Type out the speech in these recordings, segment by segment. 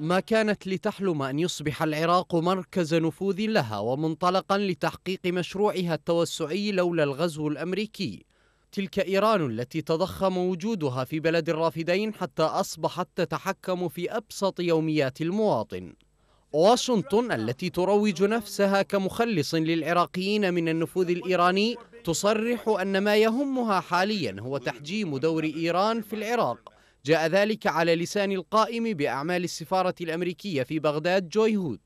ما كانت لتحلم أن يصبح العراق مركز نفوذ لها ومنطلقا لتحقيق مشروعها التوسعي لولا الغزو الأمريكي تلك إيران التي تضخم وجودها في بلد الرافدين حتى أصبحت تتحكم في أبسط يوميات المواطن واشنطن التي تروج نفسها كمخلص للعراقيين من النفوذ الإيراني تصرح أن ما يهمها حاليا هو تحجيم دور إيران في العراق جاء ذلك على لسان القائم بأعمال السفارة الأمريكية في بغداد جوي هود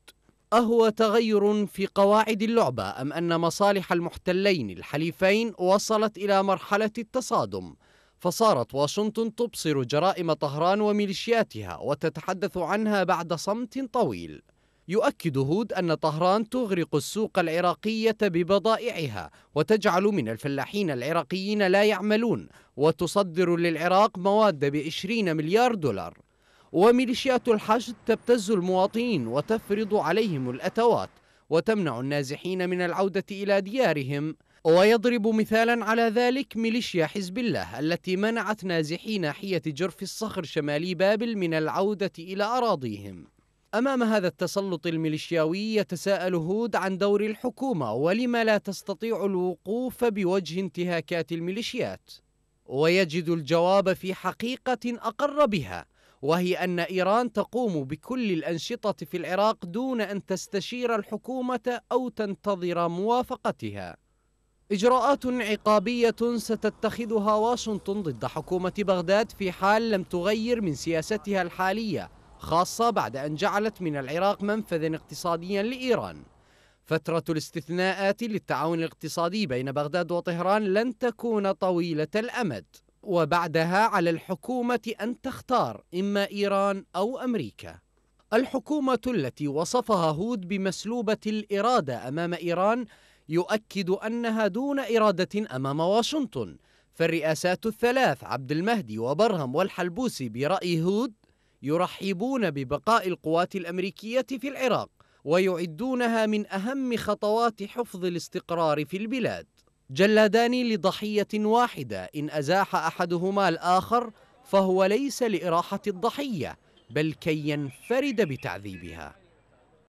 أهو تغير في قواعد اللعبة أم أن مصالح المحتلين الحليفين وصلت إلى مرحلة التصادم؟ فصارت واشنطن تبصر جرائم طهران وميليشياتها وتتحدث عنها بعد صمت طويل يؤكد هود أن طهران تغرق السوق العراقية ببضائعها وتجعل من الفلاحين العراقيين لا يعملون وتصدر للعراق مواد بعشرين مليار دولار وميليشيات الحشد تبتز المواطنين وتفرض عليهم الأتوات وتمنع النازحين من العودة إلى ديارهم ويضرب مثالا على ذلك ميليشيا حزب الله التي منعت نازحي ناحية جرف الصخر شمالي بابل من العودة إلى أراضيهم أمام هذا التسلط الميليشياوي يتساءل هود عن دور الحكومة ولما لا تستطيع الوقوف بوجه انتهاكات الميليشيات ويجد الجواب في حقيقة أقر بها وهي أن إيران تقوم بكل الأنشطة في العراق دون أن تستشير الحكومة أو تنتظر موافقتها إجراءات عقابية ستتخذها واشنطن ضد حكومة بغداد في حال لم تغير من سياستها الحالية خاصة بعد أن جعلت من العراق منفذا اقتصاديا لإيران فترة الاستثناءات للتعاون الاقتصادي بين بغداد وطهران لن تكون طويلة الأمد وبعدها على الحكومة أن تختار إما إيران أو أمريكا الحكومة التي وصفها هود بمسلوبة الإرادة أمام إيران يؤكد أنها دون إرادة أمام واشنطن فالرئاسات الثلاث عبد المهدي وبرهم والحلبوسي برأي هود يرحبون ببقاء القوات الأمريكية في العراق ويعدونها من أهم خطوات حفظ الاستقرار في البلاد جلادان لضحية واحدة إن أزاح أحدهما الآخر فهو ليس لإراحة الضحية بل كي ينفرد بتعذيبها